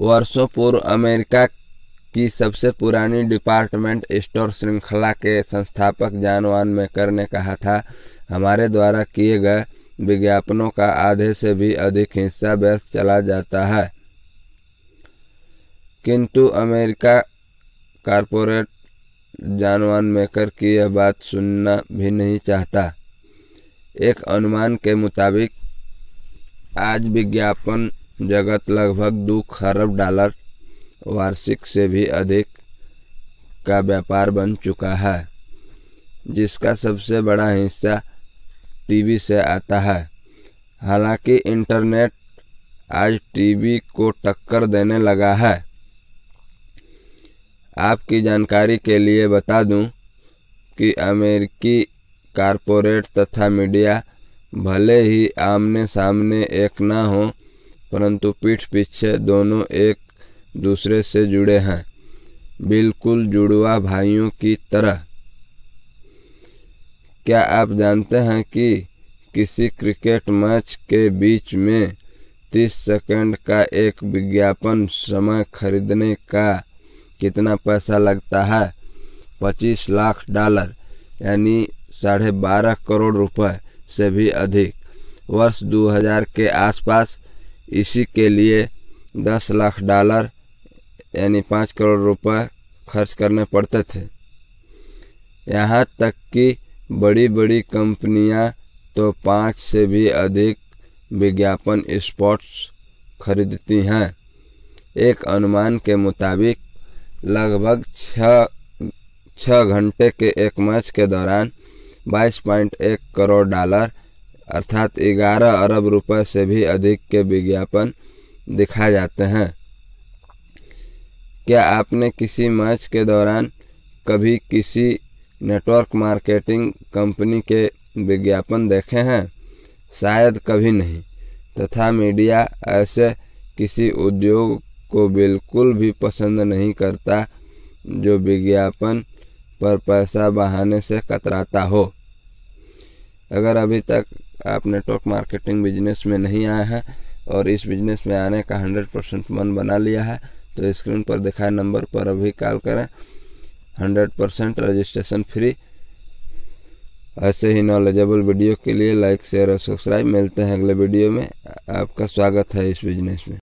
वर्षों पूर्व अमेरिका की सबसे पुरानी डिपार्टमेंट स्टोर श्रृंखला के संस्थापक जानवान मेकर ने कहा था हमारे द्वारा किए गए विज्ञापनों का आधे से भी अधिक हिस्सा व्यस्त चला जाता है किंतु अमेरिका कारपोरेट जानवान मेकर की यह बात सुनना भी नहीं चाहता एक अनुमान के मुताबिक आज विज्ञापन जगत लगभग दो खरब डॉलर वार्षिक से भी अधिक का व्यापार बन चुका है जिसका सबसे बड़ा हिस्सा टीवी से आता है हालांकि इंटरनेट आज टीवी को टक्कर देने लगा है आपकी जानकारी के लिए बता दूं कि अमेरिकी कॉरपोरेट तथा मीडिया भले ही आमने सामने एक ना हो परंतु पीठ पीछे दोनों एक दूसरे से जुड़े हैं बिल्कुल जुड़वा भाइयों की तरह क्या आप जानते हैं कि किसी क्रिकेट मैच के बीच में 30 सेकंड का एक विज्ञापन समय खरीदने का कितना पैसा लगता है 25 लाख डॉलर यानी साढ़े बारह करोड़ रुपए से भी अधिक वर्ष 2000 के आसपास इसी के लिए दस लाख डॉलर यानी पाँच करोड़ रुपए खर्च करने पड़ते थे यहाँ तक कि बड़ी बड़ी कंपनियाँ तो पाँच से भी अधिक विज्ञापन स्पॉट्स खरीदती हैं एक अनुमान के मुताबिक लगभग छ घंटे के एक मैच के दौरान 22.1 करोड़ डॉलर अर्थात ग्यारह अरब रुपए से भी अधिक के विज्ञापन दिखाए जाते हैं क्या आपने किसी मैच के दौरान कभी किसी नेटवर्क मार्केटिंग कंपनी के विज्ञापन देखे हैं शायद कभी नहीं तथा मीडिया ऐसे किसी उद्योग को बिल्कुल भी पसंद नहीं करता जो विज्ञापन पर पैसा बहाने से कतराता हो अगर अभी तक आप नेटवर्क मार्केटिंग बिजनेस में नहीं आए हैं और इस बिजनेस में आने का हंड्रेड परसेंट मन बना लिया है तो स्क्रीन पर दिखाए नंबर पर अभी कॉल करें हंड्रेड परसेंट रजिस्ट्रेशन फ्री ऐसे ही नॉलेजेबल वीडियो के लिए लाइक शेयर और सब्सक्राइब मिलते हैं अगले वीडियो में आपका स्वागत है इस बिजनेस में